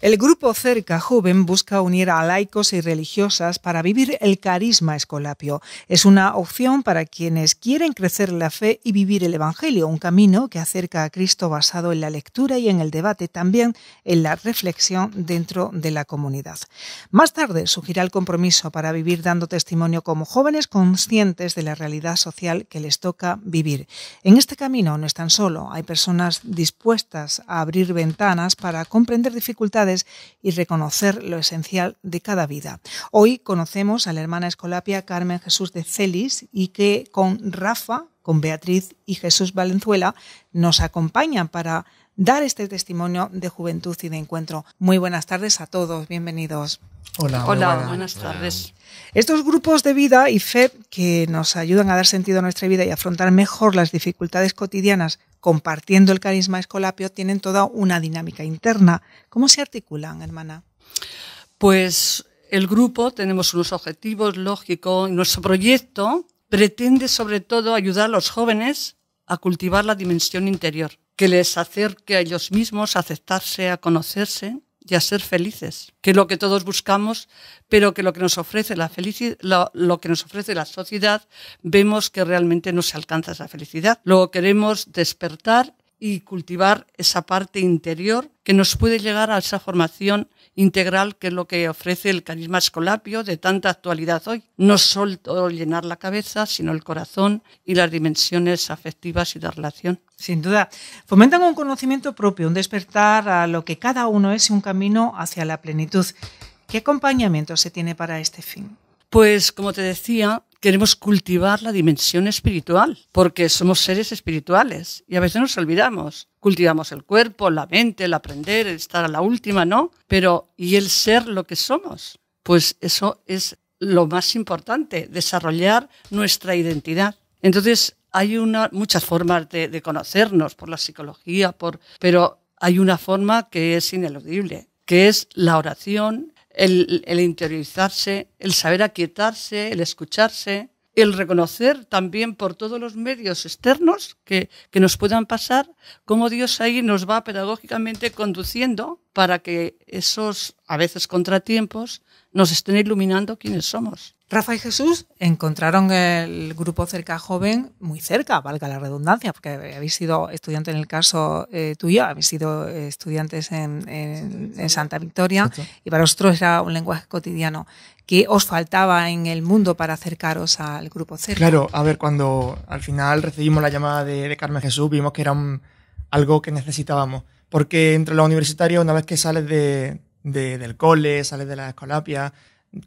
El grupo Cerca Joven busca unir a laicos y religiosas para vivir el carisma escolapio. Es una opción para quienes quieren crecer en la fe y vivir el Evangelio, un camino que acerca a Cristo basado en la lectura y en el debate, también en la reflexión dentro de la comunidad. Más tarde surgirá el compromiso para vivir dando testimonio como jóvenes conscientes de la realidad social que les toca vivir. En este camino no están solo, hay personas dispuestas a abrir ventanas para comprender dificultades y reconocer lo esencial de cada vida. Hoy conocemos a la hermana escolapia Carmen Jesús de Celis y que con Rafa, con Beatriz y Jesús Valenzuela nos acompañan para dar este testimonio de juventud y de encuentro. Muy buenas tardes a todos, bienvenidos. Hola, Hola buenas. tardes. Estos grupos de vida y fe que nos ayudan a dar sentido a nuestra vida y afrontar mejor las dificultades cotidianas compartiendo el carisma escolapio tienen toda una dinámica interna. ¿Cómo se articulan, hermana? Pues el grupo tenemos unos objetivos lógicos. Nuestro proyecto pretende sobre todo ayudar a los jóvenes a cultivar la dimensión interior que les acerque a ellos mismos, a aceptarse, a conocerse y a ser felices, que es lo que todos buscamos, pero que lo que nos ofrece la felicidad, lo, que nos ofrece la sociedad, vemos que realmente no se alcanza esa felicidad. Luego queremos despertar y cultivar esa parte interior que nos puede llegar a esa formación integral, que es lo que ofrece el carisma escolapio de tanta actualidad hoy. No solo llenar la cabeza, sino el corazón y las dimensiones afectivas y de relación. Sin duda, fomentan un conocimiento propio, un despertar a lo que cada uno es y un camino hacia la plenitud. ¿Qué acompañamiento se tiene para este fin? Pues como te decía, queremos cultivar la dimensión espiritual, porque somos seres espirituales y a veces nos olvidamos. Cultivamos el cuerpo, la mente, el aprender, el estar a la última, ¿no? Pero, ¿y el ser lo que somos? Pues eso es lo más importante, desarrollar nuestra identidad. Entonces, hay una, muchas formas de, de conocernos por la psicología, por, pero hay una forma que es ineludible, que es la oración, el, interiorizarse, el saber aquietarse, el escucharse, el reconocer también por todos los medios externos que, que, nos puedan pasar, cómo Dios ahí nos va pedagógicamente conduciendo para que esos a veces contratiempos nos estén iluminando quiénes somos. Rafa y Jesús encontraron el grupo Cerca Joven muy cerca, valga la redundancia, porque habéis sido estudiante en el caso eh, tuyo, habéis sido eh, estudiantes en, Santa Victoria y para vosotros era un lenguaje cotidiano. ¿Qué os faltaba en el mundo para acercaros al grupo Cerca? Claro, a ver, cuando al final recibimos la llamada de, Carmen Jesús vimos que era algo que necesitábamos, porque entre los universitarios, una vez que sales de, del cole, sales de la escolapia,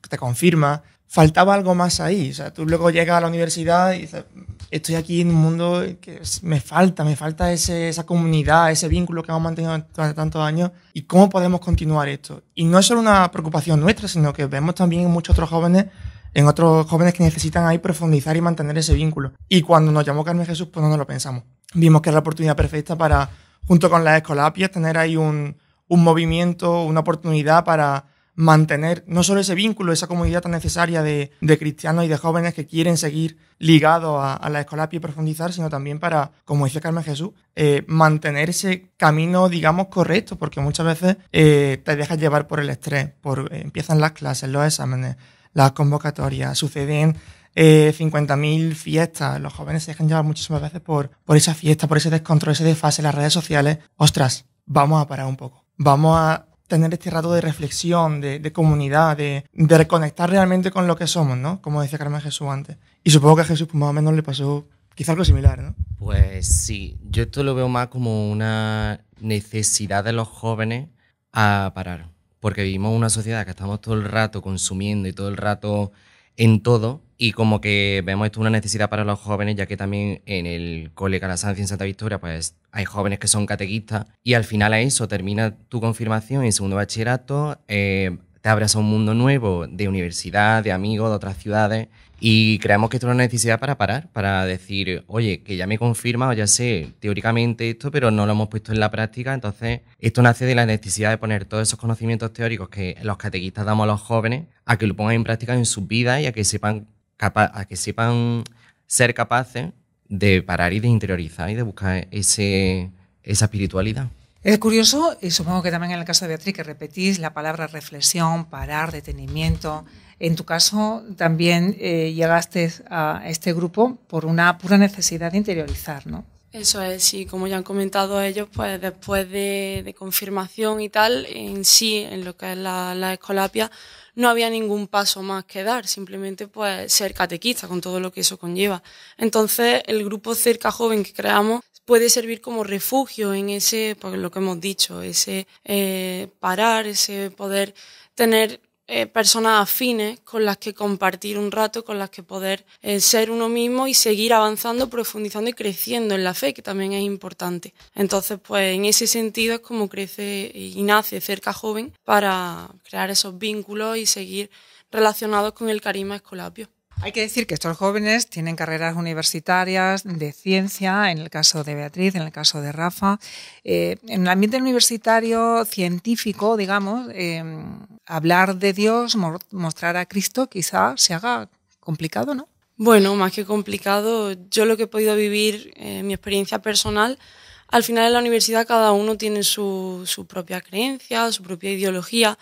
te confirma. Faltaba algo más ahí. O sea, tú luego llegas a la universidad y dices, estoy aquí en un mundo que me falta, me falta esa comunidad, ese vínculo que hemos mantenido durante tantos años y cómo podemos continuar esto. Y no es solo una preocupación nuestra, sino que vemos también en muchos otros jóvenes, en otros jóvenes que necesitan ahí profundizar y mantener ese vínculo. Y cuando nos llamó Carmen Jesús, pues no lo pensamos. Vimos que era la oportunidad perfecta para, junto con las escolapias, tener ahí un, un movimiento, una oportunidad para mantener no solo ese vínculo, esa comunidad tan necesaria de, cristianos y de jóvenes que quieren seguir ligados a, la Escolapia y profundizar, sino también para, como dice Carmen Jesús, eh, mantener ese camino, digamos, correcto, porque muchas veces eh, te dejas llevar por el estrés, por, eh, empiezan las clases, los exámenes, las convocatorias, suceden 50.000 fiestas. Los jóvenes se dejan llevar muchísimas veces por, por esa fiesta, por ese descontrol, ese desfase en las redes sociales. Ostras, vamos a parar un poco vamos a tener este rato de reflexión, de, comunidad, de, reconectar realmente con lo que somos, ¿no? Como decía Carmen Jesús antes. Y supongo que a Jesús pues, más o menos le pasó quizá algo similar, ¿no? Pues sí, yo esto lo veo más como una necesidad de los jóvenes a parar, porque vivimos una sociedad que estamos todo el rato consumiendo y todo el rato en todo y como que vemos esto una necesidad para los jóvenes, ya que también en el Cole Sánchez en Santa Victoria, pues hay jóvenes que son catequistas y al final a eso termina tu confirmación en segundo bachillerato, eh, te abres a un mundo nuevo de universidad, de amigos, de otras ciudades y creemos que esto es una necesidad para parar, para decir, oye, que ya me confirma o ya sé teóricamente esto, pero no lo hemos puesto en la práctica. Entonces, esto nace de la necesidad de poner todos esos conocimientos teóricos que los catequistas damos a los jóvenes a que lo pongan en práctica en sus vidas y a que sepan, a que sepan ser capaces de parar y de interiorizar y de buscar ese, esa espiritualidad. Es curioso, y supongo que también en el caso de Beatriz, que repetís la palabra reflexión, parar, detenimiento. En tu caso, también eh, llegaste a este grupo por una pura necesidad de interiorizar, ¿no? Eso es, sí. como ya han comentado ellos, pues después de, confirmación y tal, en sí, en lo que es la, escolapia, no había ningún paso más que dar, simplemente pues ser catequista con todo lo que eso conlleva. Entonces, el grupo Cerca Joven que creamos puede servir como refugio en ese, por pues, lo que hemos dicho, ese eh, parar, ese poder tener eh, personas afines con las que compartir un rato, con las que poder eh, ser uno mismo y seguir avanzando, profundizando y creciendo en la fe, que también es importante. Entonces, pues en ese sentido es como crece y nace cerca joven para crear esos vínculos y seguir relacionados con el carisma escolapio. Hay que decir que estos jóvenes tienen carreras universitarias de ciencia, en el caso de Beatriz, en el caso de Rafa. Eh, en el ambiente universitario científico, digamos, em, hablar de Dios, mostrar a Cristo, quizá se haga complicado, ¿no? Bueno, más que complicado, yo lo que he podido vivir, eh, mi experiencia personal, al final en la universidad cada uno tiene su propia creencia, su propia ideología,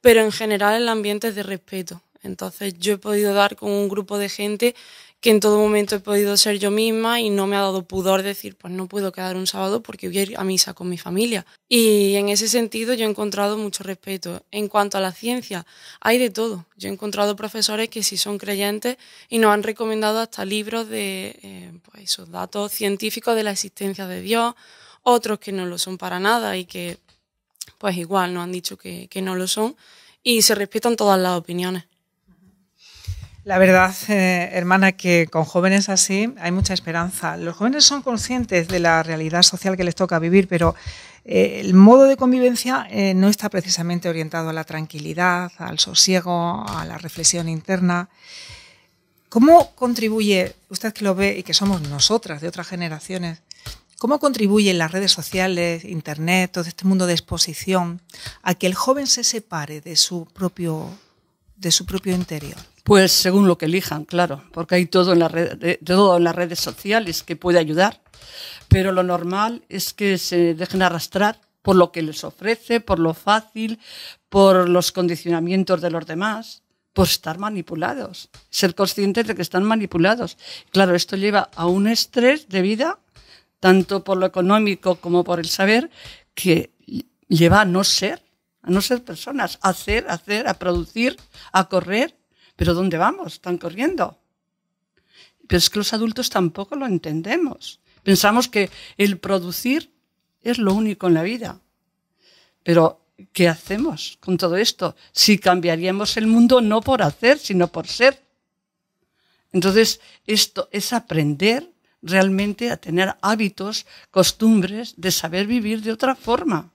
pero en general el ambiente es de respeto entonces yo he podido dar con un grupo de gente que en todo momento he podido ser yo misma y no me ha dado pudor decir, pues no puedo quedar un sábado porque voy a ir a misa con mi familia. Y en ese sentido yo he encontrado mucho respeto. En cuanto a la ciencia, hay de todo. Yo he encontrado profesores que sí son creyentes y nos han recomendado hasta libros de eh, pues esos datos científicos de la existencia de Dios, otros que no lo son para nada y que pues igual nos han dicho que no lo son y se respetan todas las opiniones. La verdad, eh, hermana, que con jóvenes así hay mucha esperanza. Los jóvenes son conscientes de la realidad social que les toca vivir, pero eh, el modo de convivencia eh, no está precisamente orientado a la tranquilidad, al sosiego, a la reflexión interna. ¿Cómo contribuye, usted que lo ve y que somos nosotras de otras generaciones, cómo contribuyen las redes sociales, Internet, todo este mundo de exposición a que el joven se separe de propio, de su propio interior? Pues según lo que elijan, claro, porque hay todo en, la red, eh, todo las redes sociales que puede ayudar, pero lo normal es que se dejen arrastrar por lo que les ofrece, por lo fácil, por los condicionamientos de los demás, por estar manipulados, ser conscientes de que están manipulados. Claro, esto lleva a un estrés de vida, tanto por lo económico como por el saber, que lleva a no ser, a no ser personas, a hacer, a hacer, a producir, a correr ¿Pero dónde vamos? Están corriendo. Pero es que los adultos tampoco lo entendemos. Pensamos que el producir es lo único en la vida. Pero, ¿qué hacemos con todo esto? Si cambiaríamos el mundo no por hacer, sino por ser. Entonces, esto es aprender realmente a tener hábitos, costumbres de saber vivir de otra forma,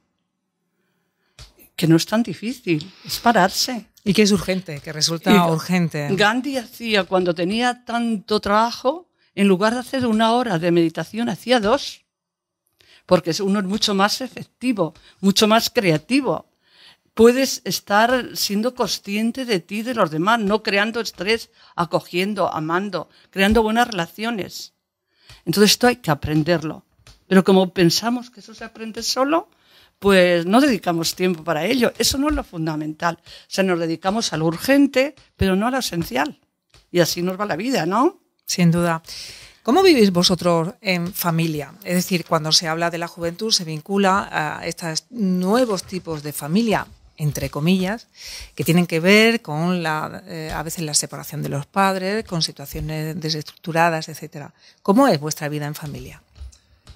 que no es tan difícil, es pararse y que es urgente, que resulta urgente. Gandhi hacía, cuando tenía tanto trabajo, en lugar de hacer una hora de meditación, hacía dos, porque uno es mucho más efectivo, mucho más creativo. Puedes estar siendo consciente de ti de los demás, no creando estrés, acogiendo, amando, creando buenas relaciones. Entonces esto hay que aprenderlo. Pero como pensamos que eso se aprende solo, pues no dedicamos tiempo para ello. Eso no es lo fundamental. O sea, nos dedicamos a lo urgente, pero no a lo esencial. Y así nos va la vida, ¿no? Sin duda. ¿Cómo vivís vosotros en familia? Es decir, cuando se habla de la juventud se vincula a estos nuevos tipos de familia, entre comillas, que tienen que ver con la, eh, a veces la separación de los padres, con situaciones desestructuradas, etcétera. ¿Cómo es vuestra vida en familia?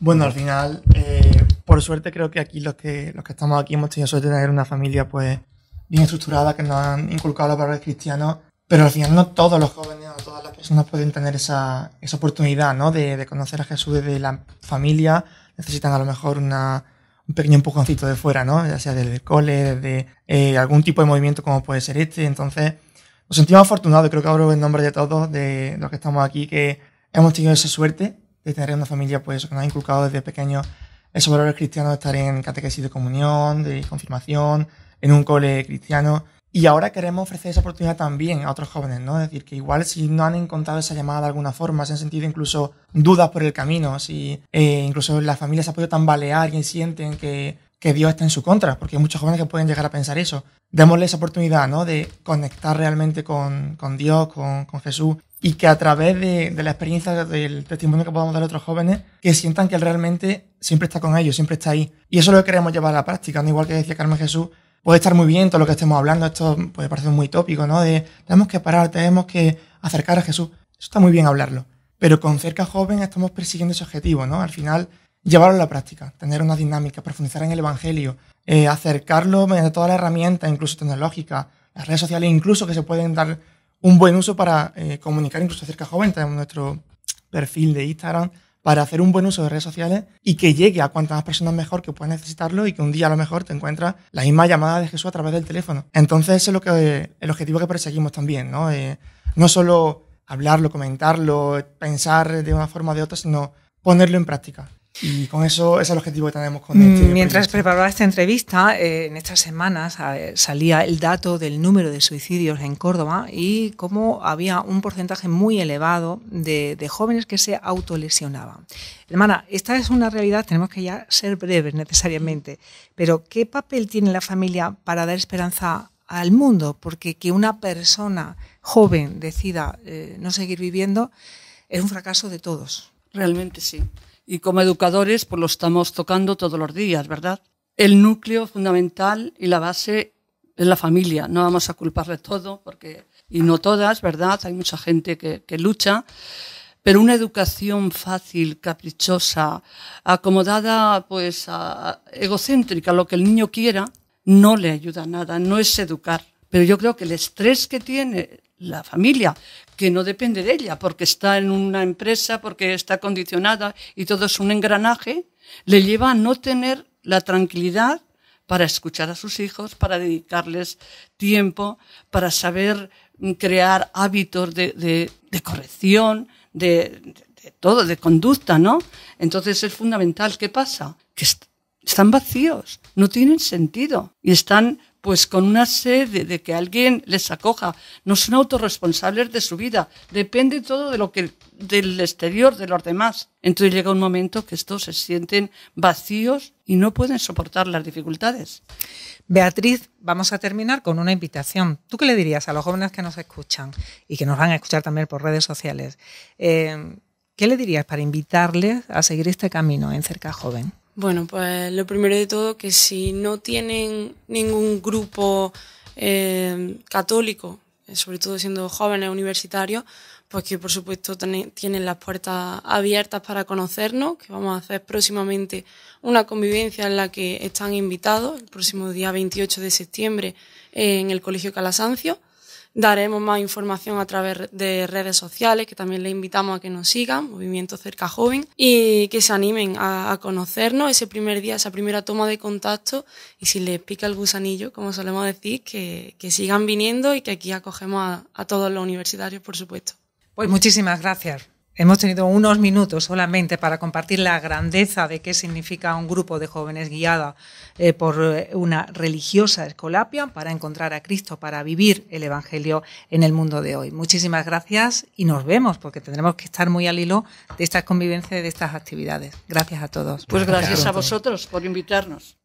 Bueno, al final, eh, por suerte creo que aquí los que, los que estamos aquí hemos tenido suerte de tener una familia pues bien estructurada, que nos han inculcado los valores cristianos, pero al final no todos los jóvenes o todas las personas pueden tener esa, esa oportunidad ¿no? de, de conocer a Jesús desde la familia, necesitan a lo mejor una, un pequeño empujoncito de fuera, ¿no? ya sea desde el cole, desde eh, algún tipo de movimiento como puede ser este, entonces nos sentimos afortunados, creo que hablo en nombre de todos, de los que estamos aquí, que hemos tenido esa suerte de tener una familia pues que nos ha inculcado desde pequeño esos valores cristianos de estar en catequesis de comunión, de confirmación, en un cole cristiano. Y ahora queremos ofrecer esa oportunidad también a otros jóvenes, ¿no? Es decir, que igual si no han encontrado esa llamada de alguna forma, se han sentido incluso dudas por el camino, si eh, incluso la familia se ha podido tambalear y sienten que que Dios está en su contra, porque hay muchos jóvenes que pueden llegar a pensar eso. Démosle esa oportunidad, ¿no? De conectar realmente con, con Dios, con, con, Jesús, y que a través de, de, la experiencia, del testimonio que podamos dar a otros jóvenes, que sientan que Él realmente siempre está con ellos, siempre está ahí. Y eso lo queremos llevar a la práctica, ¿no? Igual que decía Carmen Jesús, puede estar muy bien todo lo que estemos hablando, esto puede parecer muy tópico, ¿no? De tenemos que parar, tenemos que acercar a Jesús. Eso está muy bien hablarlo. Pero con cerca joven estamos persiguiendo ese objetivo, ¿no? Al final, llevarlo a la práctica, tener una dinámica, profundizar en el Evangelio, eh, acercarlo mediante todas las herramientas, incluso tecnológicas, las redes sociales, incluso que se pueden dar un buen uso para eh, comunicar incluso acerca joven. Tenemos nuestro perfil de Instagram para hacer un buen uso de redes sociales y que llegue a cuantas más personas mejor que puedan necesitarlo y que un día a lo mejor te encuentras la misma llamada de Jesús a través del teléfono. Entonces ese es lo que, el objetivo que perseguimos también, ¿no? Eh, no solo hablarlo, comentarlo, pensar de una forma o de otra, sino ponerlo en práctica. Y con eso, es el objetivo que tenemos con mm, este Mientras preparaba esta entrevista, eh, en estas semanas eh, salía el dato del número de suicidios en Córdoba y cómo había un porcentaje muy elevado de, jóvenes que se autolesionaban. Hermana, esta es una realidad, tenemos que ya ser breves necesariamente, pero ¿qué papel tiene la familia para dar esperanza al mundo? Porque que una persona joven decida eh, no seguir viviendo es un fracaso de todos. Realmente sí y como educadores pues lo estamos tocando todos los días, ¿verdad? El núcleo fundamental y la base es la familia. No vamos a culparle todo porque y no todas, ¿verdad? Hay mucha gente que, lucha, pero una educación fácil, caprichosa, acomodada, pues egocéntrica, lo que el niño quiera, no le ayuda nada. No es educar. Pero yo creo que el estrés que tiene la familia, que no depende de ella, porque está en una empresa, porque está condicionada y todo es un engranaje, le lleva a no tener la tranquilidad para escuchar a sus hijos, para dedicarles tiempo, para saber mm, crear hábitos de, corrección, de, todo, de conducta, ¿no? Entonces es fundamental. ¿Qué pasa? Que están vacíos, no tienen sentido y están pues con una sed de, que alguien les acoja. No son autorresponsables de su vida. Depende todo de lo que del exterior, de los demás. Entonces llega un momento que estos se sienten vacíos y no pueden soportar las dificultades. Beatriz, vamos a terminar con una invitación. ¿Tú qué le dirías a los jóvenes que nos escuchan y que nos van a escuchar también por redes sociales? Eh, ¿Qué le dirías para invitarles a seguir este camino en Cerca Joven? Bueno, pues lo primero de todo que si no tienen ningún grupo eh, católico, eh, sobre todo siendo jóvenes universitarios, pues que por supuesto tienen las puertas abiertas para conocernos, que vamos a hacer próximamente una convivencia en la que están invitados el próximo día 28 de septiembre eh, en el Colegio Calasancio. Daremos más información a través de redes sociales, que también les invitamos a que nos sigan, Movimiento Cerca Joven, y que se animen a, conocernos ese primer día, esa primera toma de contacto, y si les pica el gusanillo, como solemos decir, que, sigan viniendo y que aquí acogemos a, a todos los universitarios, por supuesto. Pues muchísimas gracias. Hemos tenido unos minutos solamente para compartir la grandeza de qué significa un grupo de jóvenes guiada eh, por eh, una religiosa escolapia para encontrar a Cristo, para vivir el Evangelio en el mundo de hoy. Muchísimas gracias y nos vemos porque tendremos que estar muy al hilo de estas convivencias y de estas actividades. Gracias a todos. Pues gracias a vosotros por invitarnos.